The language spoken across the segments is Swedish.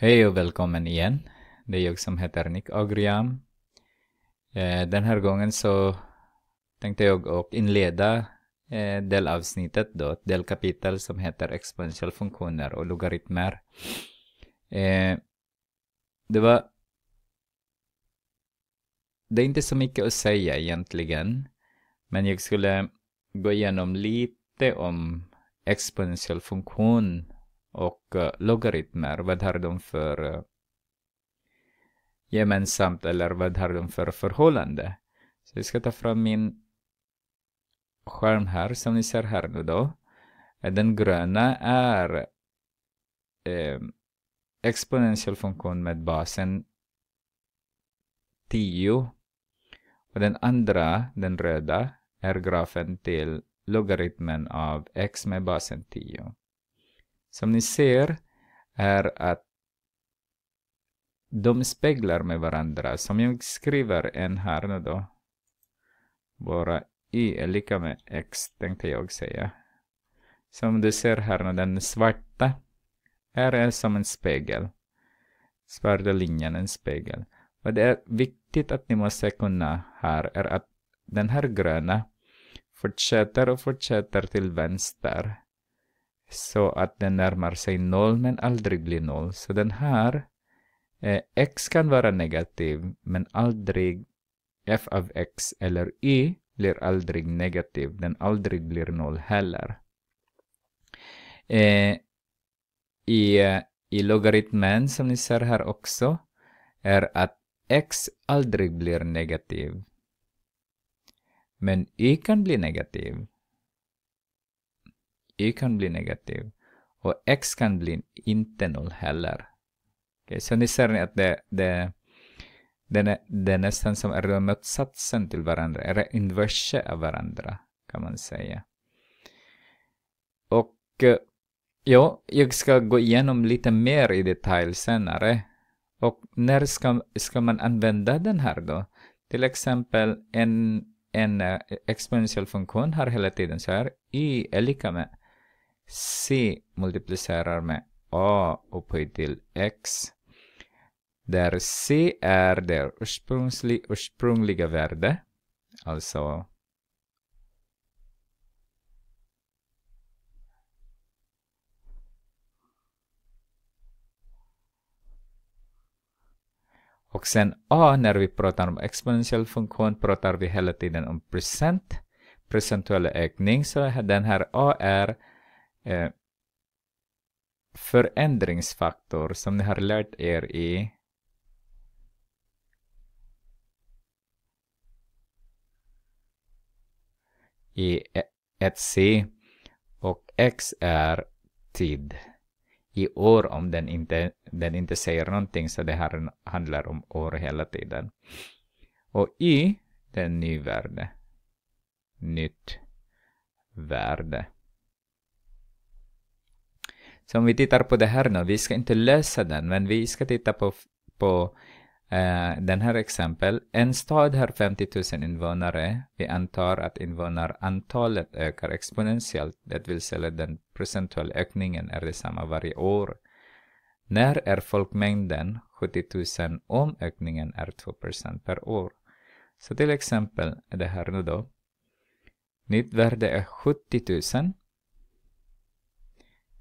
Hej och välkommen igen. Det är jag som heter Nick Agriam. Eh, den här gången så tänkte jag och inleda eh, delavsnittet då, ett delkapitel som heter funktioner och logaritmer. Eh, det var... Det är inte så mycket att säga egentligen, men jag skulle gå igenom lite om exponentiell funktion och eh, logaritmer, vad har de för eh, gemensamt eller vad har de för förhållande? Så jag ska ta fram min skärm här som ni ser här nu då. Eh, den gröna är eh, exponentiell funktion med basen 10 och den andra, den röda, är grafen till logaritmen av x med basen 10 som ni ser är att de speglar med varandra. Som jag skriver en här nu då. Bara y är lika med x tänkte jag säga. Som du ser här nu, den svarta är som en spegel. Svarta linjen en spegel. Vad det är viktigt att ni måste kunna här är att den här gröna fortsätter och fortsätter till vänster så att den närmar sig noll men aldrig blir noll. Så den här, eh, x kan vara negativ men aldrig f av x eller y blir aldrig negativ. Den aldrig blir noll heller. Eh, i, eh, I logaritmen som ni ser här också är att x aldrig blir negativ. Men y kan bli negativ y e kan bli negativ och x kan bli inte noll heller. Okay, så ni ser att det, det, det, det är nästan som är motsatsen till varandra, eller inverse av varandra kan man säga. Och eh, ja, jag ska gå igenom lite mer i detalj senare. Och när ska, ska man använda den här då? Till exempel en, en eh, exponentiell funktion har hela tiden så här y är lika med C multiplicerar med A upphöjt till X. Där C är det ursprungliga värde. Alltså Och sen A, när vi pratar om exponentiell funktion, pratar vi hela tiden om procent, procentuell ökning. Så den här A är Eh, förändringsfaktor som ni har lärt er i i 1C e- och X är tid i år om den inte, den inte säger någonting så det här handlar om år hela tiden. Och Y, det är ny värde. Nytt värde. Så om vi tittar på det här nu, vi ska inte lösa den, men vi ska titta på, på Uh, den här exempel. En stad har 50 000 invånare. Vi antar att invånarantalet ökar exponentiellt, det vill säga att den procentuella ökningen är detsamma varje år. När är folkmängden 70 000 om ökningen är 2 per år? Så till exempel är det här nu då. Nytt värde är 70 000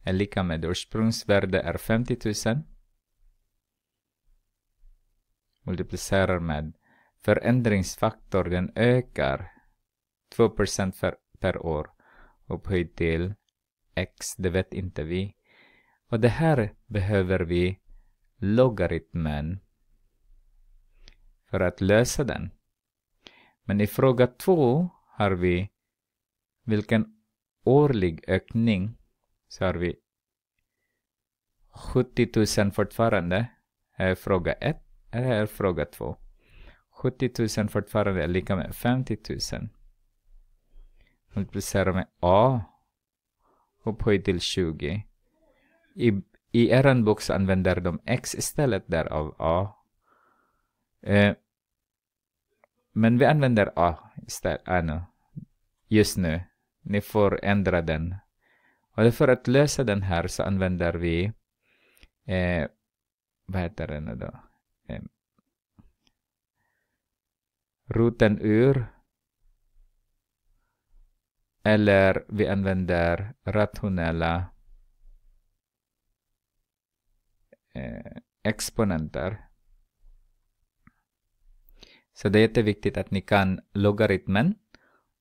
är lika med ursprungsvärde är 50 000 multiplicerar med förändringsfaktor den ökar 2 för, per år upphöjt till x, det vet inte vi. Och det här behöver vi logaritmen för att lösa den. Men i fråga två har vi vilken årlig ökning så har vi 70 000 fortfarande. Här är fråga 1. Eller här är fråga 2. 70 000 fortfarande är lika med 50 000. Multiplicerar med A. Upphöjd till 20. I, i er bok så använder de X istället därav A. Eh, men vi använder A istället, ah, just nu. Ni får ändra den och för att lösa den här så använder vi eh, vad heter den nu då? Eh, roten ur eller vi använder rationella eh, exponenter. Så det är jätteviktigt att ni kan logaritmen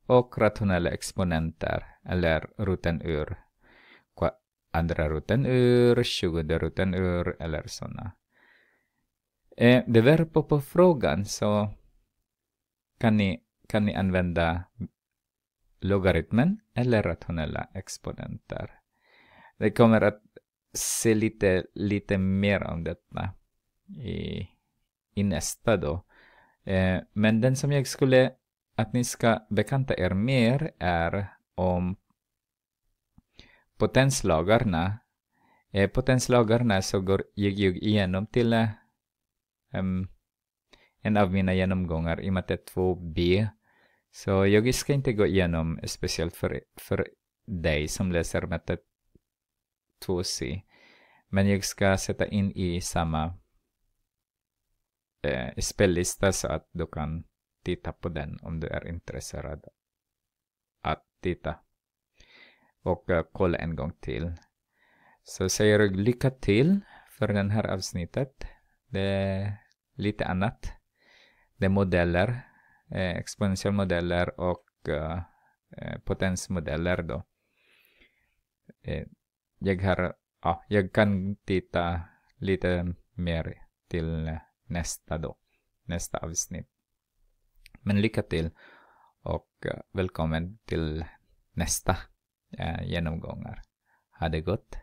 och rationella exponenter eller roten ur andra ruten ur, tjugonde ruten ur eller sådana. Eh, det beror på frågan så kan ni, kan ni använda logaritmen eller rationella exponenter. Det kommer att se lite, lite mer om detta i, i nästa då. Eh, men den som jag skulle att ni ska bekanta er mer är om potenslagarna. Eh, potenslagarna så går, gick jag igenom till eh, um, en av mina genomgångar i matte 2b. Så jag ska inte gå igenom speciellt för, för dig som läser matte 2c. Men jag ska sätta in i samma eh, spellista så att du kan titta på den om du är intresserad att titta och eh, kolla en gång till. Så säger jag lycka till för den här avsnittet. Det är lite annat. Det är modeller, eh, exponentialmodeller och eh, potensmodeller då. jag, har, ja, jag kan titta lite mer till nästa då, nästa avsnitt. Men lycka till och välkommen till nästa. Eh, genomgångar hade gått.